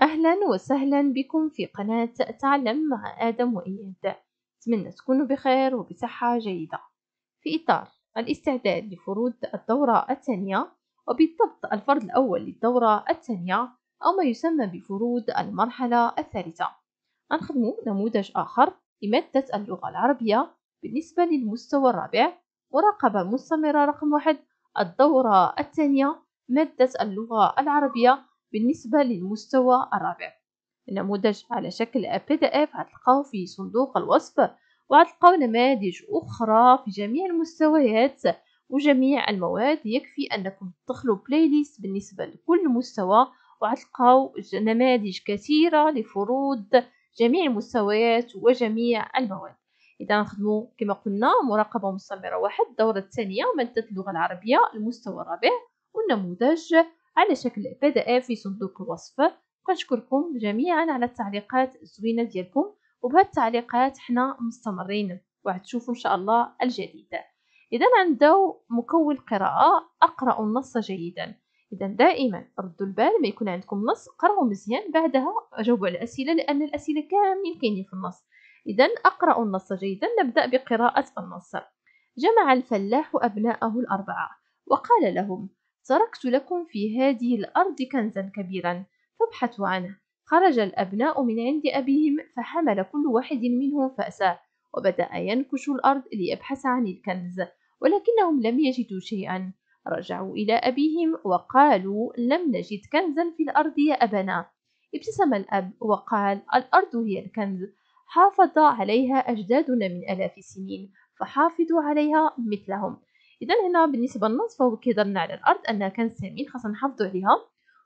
أهلا وسهلا بكم في قناة تعلم مع آدم وإياد أتمنى تكونوا بخير وبصحة جيدة في إطار الاستعداد لفروض الدورة الثانية وبالضبط الفرض الأول للدورة الثانية أو ما يسمى بفروض المرحلة الثالثة نخدم نموذج آخر لمادة اللغة العربية بالنسبة للمستوى الرابع مراقبة مستمرة رقم واحد الدورة الثانية مادة اللغة العربية بالنسبة للمستوى الرابع النموذج على شكل PDF هتلقاه في صندوق الوصف وهتلقاو نماذج أخرى في جميع المستويات وجميع المواد يكفي أنكم تدخلوا بلاي ليست بالنسبة لكل مستوى وهتلقاو نماذج كثيرة لفروض جميع المستويات وجميع المواد إذا نخدمو كما قلنا مراقبة مستمرة واحد الدورة الثانية مادة اللغة العربية المستوى الرابع والنموذج على شكل بي دي اف في صندوق الوصف كنشكركم جميعا على التعليقات الزوينة ديالكم وبهالتعليقات التعليقات حنا مستمرين وغتشوفوا إن شاء الله الجديد إذا عندو مكون قراءه أقرأ النص جيدا إذا دائما ردوا البال ما يكون عندكم نص قراو مزيان بعدها جاوبوا على الأسئلة لأن الأسئلة كاملين كاينين في النص إذا أقرأ النص جيدا نبدأ بقراءة النص جمع الفلاح أبناءه الأربعة وقال لهم تركت لكم في هذه الأرض كنزا كبيرا فابحثوا عنه خرج الأبناء من عند أبيهم فحمل كل واحد منهم فأسه وبدأ ينكش الأرض ليبحث عن الكنز ولكنهم لم يجدوا شيئا رجعوا إلى أبيهم وقالوا لم نجد كنزا في الأرض يا أبنا ابتسم الأب وقال الأرض هي الكنز حافظ عليها أجدادنا من آلاف السنين فحافظوا عليها مثلهم إذا هنا بالنسبة للنص فهو كي على الأرض أنها كانت سامين خاصنا نحافظوا عليها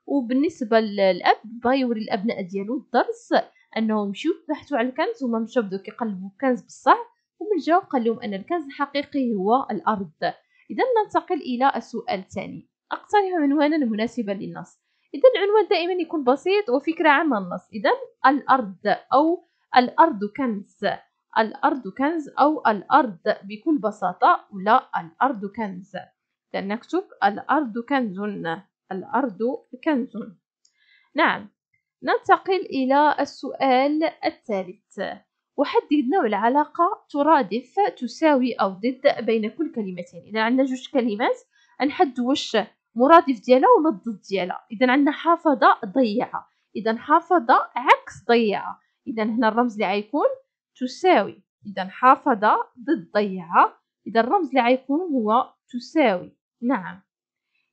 وبالنسبة للأب بغا يوري الأبناء ديالو الدرس أنهم مشيو بحثوا على الكنز وما مشاو بداو كيقلبوا الكنز بصح ومن جاو قال لهم أن الكنز الحقيقي هو الأرض إذا ننتقل إلى السؤال الثاني أقترح عنوانا مناسبا للنص إذا العنوان دائما يكون بسيط وفكرة عامة النص إذا الأرض أو الأرض كنز الأرض كنز أو الأرض بكل بساطة ولا الأرض كنز لنكتب الأرض كنز الأرض كنز نعم ننتقل إلى السؤال الثالث وحدد نوع العلاقة ترادف تساوي أو ضد بين كل كلمتين إذا عندنا جوج كلمات نحد واش مرادف ديالها ولا الضد ديالها إذا عندنا حافظة ضيعة إذا حافظة عكس ضيعة إذا هنا الرمز اللي غيكون تساوي إذا حافظ ضد ضيعة إذا الرمز اللي غيكون هو تساوي نعم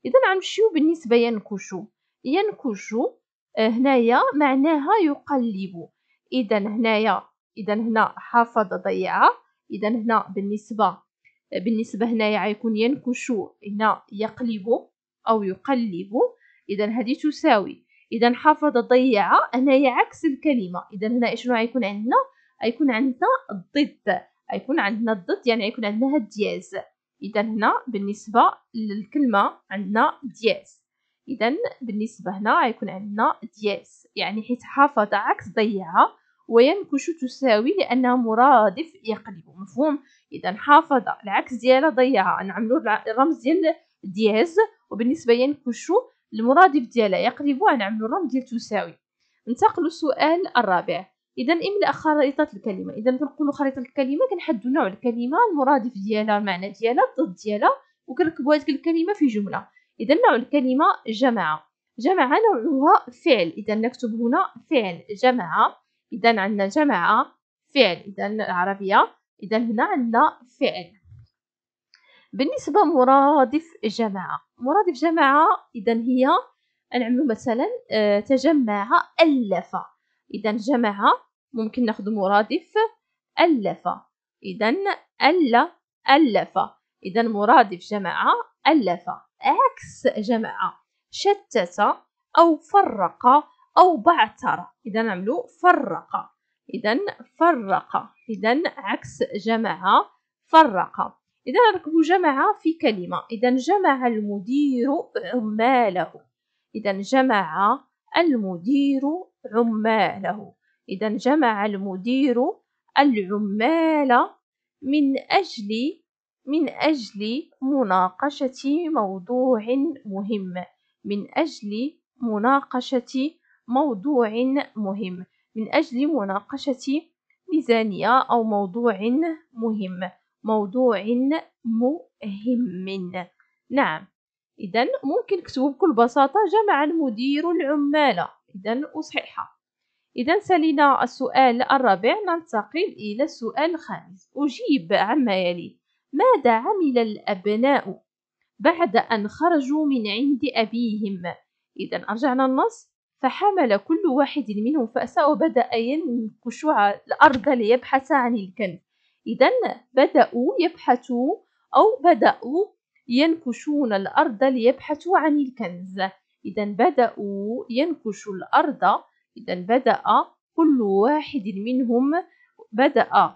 إذا غنمشيو بالنسبة ينكشو ينكشو آه، هنايا معناها يقلب إذا هنايا إذا هنا حافظ ضيعة إذا هنا بالنسبة بالنسبة هنايا غيكون ينكشو هنا يقلب أو يقلب إذا هذه تساوي إذا حافظ ضيعة هنايا عكس الكلمة إذا هنا شنو غيكون عندنا يكون عندنا الضد يكون عندنا الضد يعني يكون عندنا هاد دياز اذا هنا بالنسبه للكلمه عندنا دياز اذا بالنسبه هنا غيكون عندنا دياز يعني حيت حافظ عكس ضيعها وينكش تساوي لانها مرادف يقلب مفهوم اذا حافظ العكس ديالها ضيعها نعملو الرمز ديال دياز وبالنسبه ينكش المرادف ديالها يقلب نعملو الرمز ديال تساوي ننتقلوا السؤال الرابع اذا املا خريطه الكلمه اذا كنقولوا خريطه الكلمه كنحددو نوع الكلمه المرادف ديالها المعنى ديالها الضد ديالها وكنركبوا هذيك الكلمه في جمله اذا نوع الكلمه جماعه جماعه نوعها فعل اذا نكتب هنا فعل جماعه اذا عندنا جماعه فعل اذا العربيه اذا هنا عندنا فعل بالنسبه مرادف جماعه مرادف جماعه اذا هي نعملوا مثلا آه، تجمع الف إذا جمع ممكن ناخذ مرادف ألف إذا الا ألف إذا مرادف جمع ألف عكس جمع شتت أو فرق أو بعتر إذا نعملو فرق إذا فرق إذا عكس جمع فرق إذا نركب جمع في كلمة إذا جمع المدير عماله إذا جمع المدير عماله إذا جمع المدير العمال من أجل من أجل مناقشة موضوع مهم من أجل مناقشة موضوع مهم من أجل مناقشة ميزانية أو موضوع مهم موضوع مهم نعم إذا ممكن نكتبو بكل بساطة جمع المدير العمال إذا أصححها إذا سالينا السؤال الرابع ننتقل إلى السؤال الخامس أجيب عما يلي ماذا عمل الأبناء بعد أن خرجوا من عند أبيهم إذا أرجعنا النص فحمل كل واحد منهم فأسه وبدأ ينكش على الأرض ليبحث عن الكنز إذا بدأوا يبحثوا أو بدأوا ينكشون الأرض ليبحثوا عن الكنز إذا بدأوا ينكشوا الأرض إذا بدأ كل واحد منهم بدأ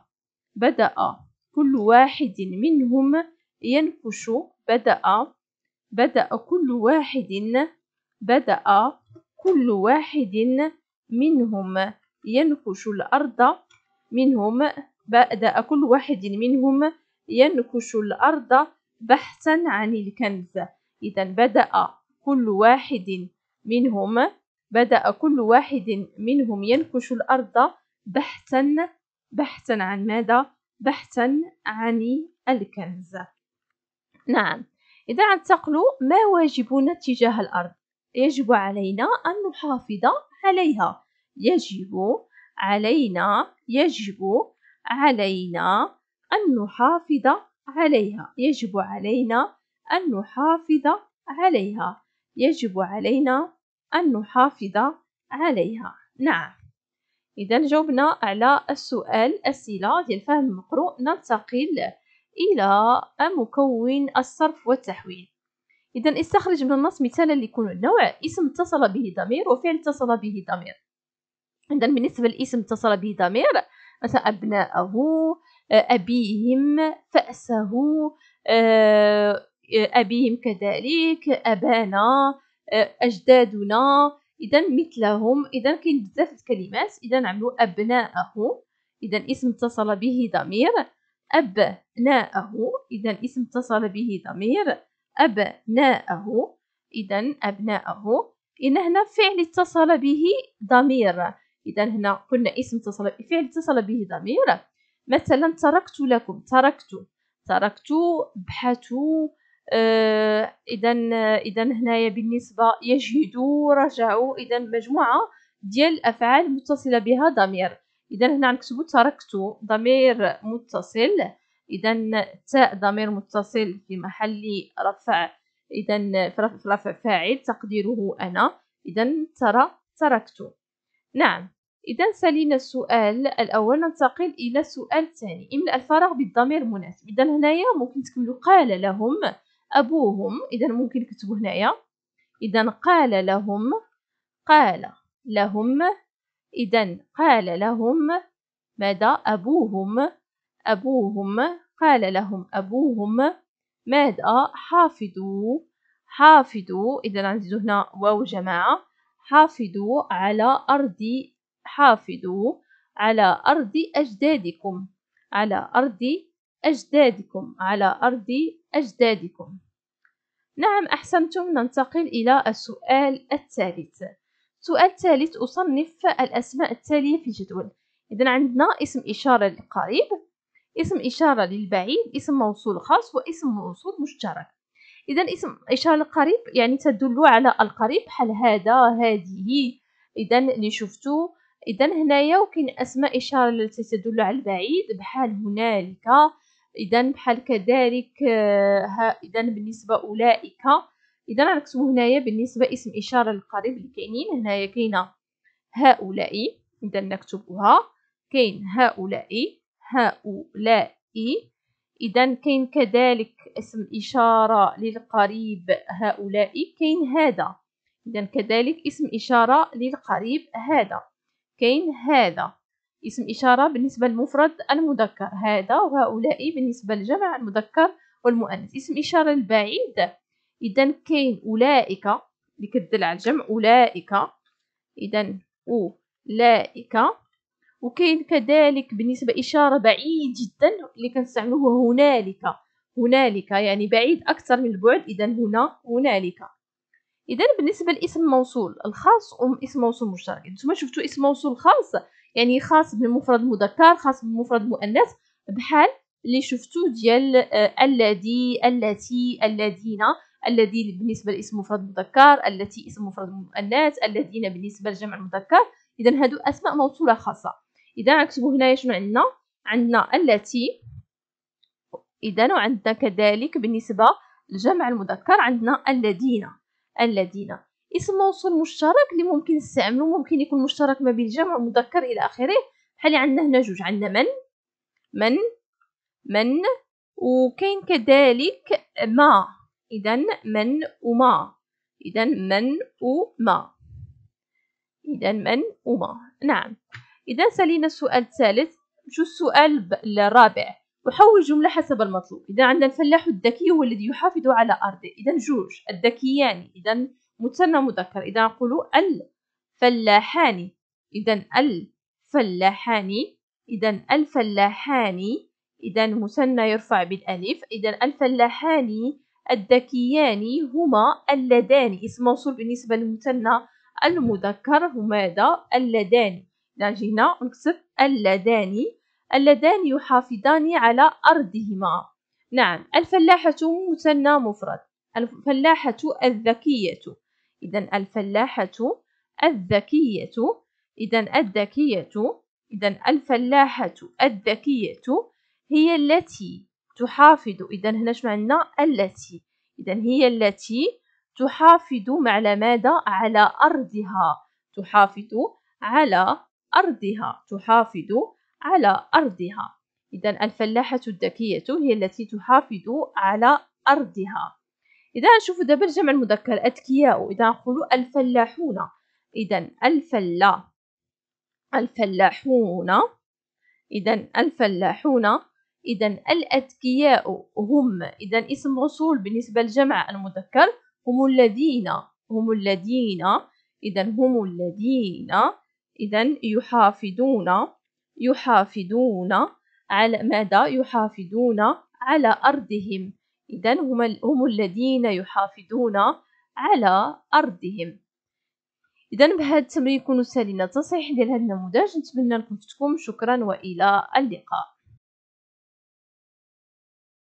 بدأ كل واحد منهم ينكش بدأ بدأ كل واحد بدأ كل واحد منهم ينكش الأرض منهم بدأ كل واحد منهم ينكش الأرض بحثا عن الكنز إذا بدأ كل واحد منهم بدأ كل واحد منهم ينكش الأرض بحثا بحثا عن ماذا؟ بحثا عن الكنز نعم إذا انتقلوا ما واجبنا تجاه الأرض؟ يجب علينا أن نحافظ عليها يجب علينا يجب علينا أن نحافظ عليها يجب علينا أن نحافظ عليها يجب علينا أن نحافظ عليها نعم إذا جاوبنا على السؤال أسئلة ديال فهم المقروء ننتقل إلى مكون الصرف والتحويل إذا استخرج من النص مثالا ليكون النوع اسم اتصل به ضمير وفعل اتصل به ضمير إذا بالنسبة للاسم اتصل به ضمير مثلا أبناءه أبيهم فأسه آه، أبيهم كذلك أبانا آه، أجدادنا إذا مثلهم إذا كاين بزاف الكلمات إذا نعملو أبناءه إذا اسم اتصل به ضمير أبناءه إذا اسم اتصل به ضمير أبناءه إذا أبناءه إن هنا فعل اتصل به ضمير إذا هنا قلنا اسم اتصل فعل اتصل به ضمير مثلا تركت لكم تركت تركت بحثوا آه اذا اذا هنايا بالنسبه يجهدوا رجعوا اذا مجموعه ديال الافعال متصله بها ضمير اذا هنا نكتبوا تركت ضمير متصل اذا تاء ضمير متصل في محل رفع اذا رفع فاعل تقديره انا اذا ترى تركت نعم إذا سالينا السؤال الأول ننتقل إلى السؤال الثاني إملأ الفراغ بالضمير مناسب إذا هنايا ممكن تكملوا قال لهم أبوهم إذا ممكن نكتبوا هنايا إذا قال لهم قال لهم إذا قال لهم ماذا أبوهم أبوهم قال لهم أبوهم ماذا حافظوا حافظوا إذا عندي هنا واو جماعة حافظوا على أرض حافظوا على أرض أجدادكم على أرض أجدادكم على أرض أجدادكم نعم أحسنتم ننتقل إلى السؤال الثالث السؤال الثالث أصنف الأسماء التالية في جدول إذا عندنا اسم إشارة للقريب اسم إشارة للبعيد اسم موصول خاص واسم موصول مشترك إذا اسم إشارة للقريب يعني تدل على القريب بحال هذا هذه إذا اللي شفتو اذا هنايا وكاين اسماء اشاره التي تدل على البعيد بحال هنالك اذا بحال كذلك آه، اذا بالنسبه اولئك اذا نكتبوا هنايا بالنسبه اسم اشاره للقريب اللي كاينين هنايا كاينه هؤلاء اذا نكتبها كاين هؤلاء هؤلاء اذا كاين كذلك اسم اشاره للقريب هؤلاء كاين هذا اذا كذلك اسم اشاره للقريب هذا كاين هذا اسم إشارة بالنسبة للمفرد المذكر هذا وهؤلاء بالنسبة للجمع المذكر والمؤنث اسم إشارة البعيد إذا كاين أولئك اللي كدل على الجمع أولئك إذا أولئك وكاين كذلك بالنسبة إشارة بعيد جدا اللي كنستعملوه هنالك هنالك يعني بعيد أكثر من البعد إذا هنا هنالك اذا بالنسبه لاسم موصول الخاص ام اسم موصول مشترك انتما شفتوا اسم موصول خاص يعني خاص بالمفرد المذكر خاص بالمفرد المؤنث بحال اللي شفتو ديال آه، الذي التي الذين الذي بالنسبه لاسم مفرد مذكر التي اسم مفرد مؤنث الذين بالنسبه لجمع المذكر اذا هادو اسماء موصوله خاصه اذا نكتبوا هنايا شنو عندنا عندنا التي اذا وعندنا كذلك بالنسبه لجمع المذكر عندنا الذين الذين اسم موصول مشترك اللي ممكن نستعملو ممكن يكون مشترك ما بين الجمع المذكر الى اخره بحال عندنا هنا جوج عندنا من من من وكاين كذلك ما اذا من وما اذا من وما اذا من وما نعم اذا سالينا السؤال الثالث شو السؤال الرابع وحول جملة حسب المطلوب إذا عندنا الفلاح الذكي هو الذي يحافظ على أرضه إذا جوج الذكيان إذا مثنى مذكر إذا نقول الفلاحان إذا الفلاحان إذا الفلاحان إذا مثنى يرفع بالألف إذا الفلاحان الذكيان هما اللذان اسم موصول بالنسبة للمثنى المذكر هما ماذا اللذان نجي هنا نكتب اللذان اللذان يحافظان على أرضهما نعم الفلاحة مثنى مفرد الفلاحة الذكية إذا الفلاحة الذكية إذا الذكية إذا الفلاحة الذكية هي التي تحافظ إذا هنا عندنا التي إذا هي التي تحافظ على ماذا على أرضها تحافظ على أرضها تحافظ على أرضها إذا الفلاحة الذكية هي التي تحافظ على أرضها إذا نشوف دابا الجمع المذكر أذكياء إذا نقولوا الفلاحون إذا الفلا الفلاحون إذا الفلاحون إذا الأذكياء هم إذا اسم موصول بالنسبة للجمع المذكر هم الذين هم الذين إذا هم الذين إذا يحافظون يحافظون على ماذا يحافظون على أرضهم إذا هم, هم الذين يحافظون على أرضهم إذا بهذا التمرين يكون سالينا التصحيح ديال هذا النموذج نتمنى نكون تكون شكرا وإلى اللقاء